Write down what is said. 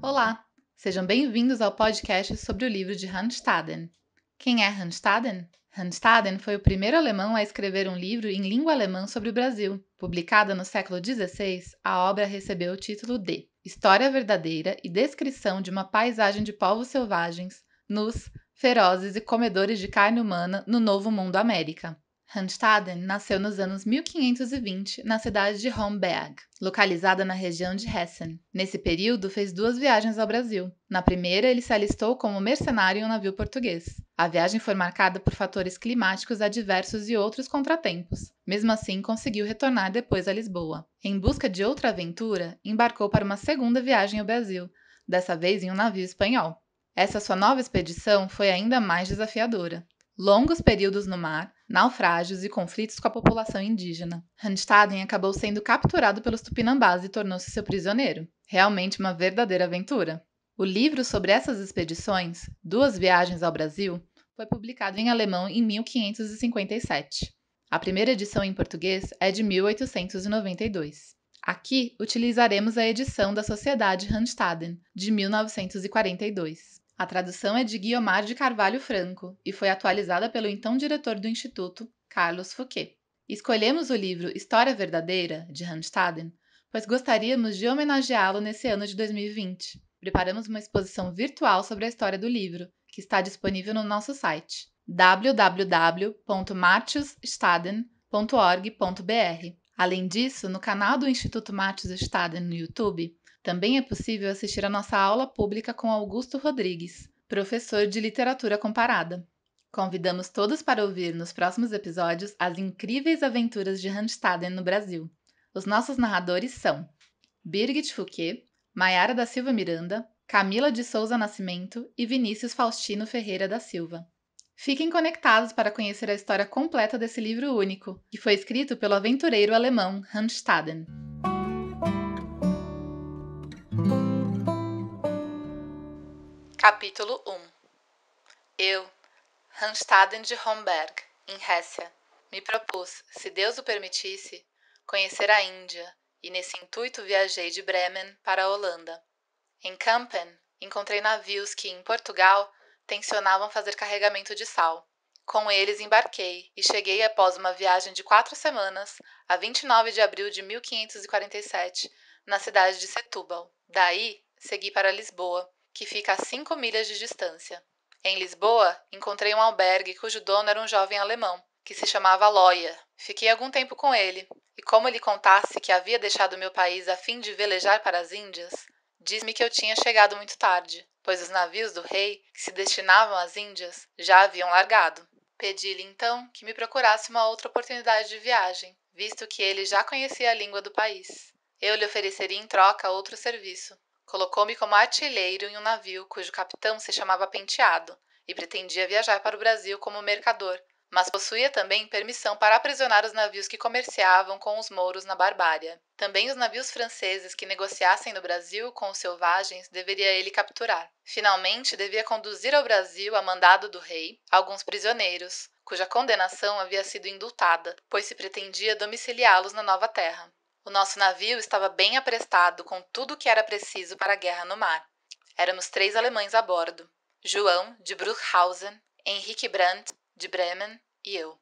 Olá, sejam bem-vindos ao podcast sobre o livro de Hanstaden. Quem é Hanstaden? Hanstaden foi o primeiro alemão a escrever um livro em língua alemã sobre o Brasil. Publicada no século XVI, a obra recebeu o título de História Verdadeira e Descrição de uma Paisagem de Povos Selvagens, Nus, Ferozes e Comedores de Carne Humana no Novo Mundo América. Randstaden nasceu nos anos 1520 na cidade de Homberg, localizada na região de Hessen. Nesse período, fez duas viagens ao Brasil. Na primeira, ele se alistou como mercenário em um navio português. A viagem foi marcada por fatores climáticos adversos e outros contratempos. Mesmo assim, conseguiu retornar depois a Lisboa. Em busca de outra aventura, embarcou para uma segunda viagem ao Brasil, dessa vez em um navio espanhol. Essa sua nova expedição foi ainda mais desafiadora. Longos períodos no mar, naufrágios e conflitos com a população indígena. Randstaden acabou sendo capturado pelos tupinambás e tornou-se seu prisioneiro. Realmente uma verdadeira aventura. O livro sobre essas expedições, Duas Viagens ao Brasil, foi publicado em alemão em 1557. A primeira edição em português é de 1892. Aqui utilizaremos a edição da Sociedade Randstaden, de 1942. A tradução é de Guiomar de Carvalho Franco e foi atualizada pelo então diretor do Instituto, Carlos Fouquet. Escolhemos o livro História Verdadeira, de Randstaden, pois gostaríamos de homenageá-lo nesse ano de 2020. Preparamos uma exposição virtual sobre a história do livro, que está disponível no nosso site www.martiusstaden.org.br. Além disso, no canal do Instituto Martius Staden no YouTube, também é possível assistir a nossa aula pública com Augusto Rodrigues, professor de literatura comparada. Convidamos todos para ouvir nos próximos episódios as incríveis aventuras de Randstaden no Brasil. Os nossos narradores são Birgit Fouquet, Maiara da Silva Miranda, Camila de Souza Nascimento e Vinícius Faustino Ferreira da Silva. Fiquem conectados para conhecer a história completa desse livro único, que foi escrito pelo aventureiro alemão Randstaden. Capítulo 1 Eu, Randstaden de Homberg, em Hesse, me propus, se Deus o permitisse, conhecer a Índia, e nesse intuito viajei de Bremen para a Holanda. Em Kampen, encontrei navios que, em Portugal, tensionavam fazer carregamento de sal. Com eles embarquei e cheguei após uma viagem de quatro semanas, a 29 de abril de 1547, na cidade de Setúbal. Daí, segui para Lisboa, que fica a cinco milhas de distância. Em Lisboa, encontrei um albergue cujo dono era um jovem alemão, que se chamava Loia. Fiquei algum tempo com ele, e como ele contasse que havia deixado meu país a fim de velejar para as Índias, disse-me que eu tinha chegado muito tarde, pois os navios do rei, que se destinavam às Índias, já haviam largado. Pedi-lhe então que me procurasse uma outra oportunidade de viagem, visto que ele já conhecia a língua do país. Eu lhe ofereceria em troca outro serviço. Colocou-me como artilheiro em um navio cujo capitão se chamava Penteado e pretendia viajar para o Brasil como mercador, mas possuía também permissão para aprisionar os navios que comerciavam com os mouros na Barbária. Também os navios franceses que negociassem no Brasil com os selvagens deveria ele capturar. Finalmente, devia conduzir ao Brasil, a mandado do rei, alguns prisioneiros, cuja condenação havia sido indultada, pois se pretendia domiciliá-los na nova terra. O nosso navio estava bem aprestado com tudo o que era preciso para a guerra no mar. Éramos três alemães a bordo: João, de Bruchhausen, Henrique Brandt, de Bremen e eu.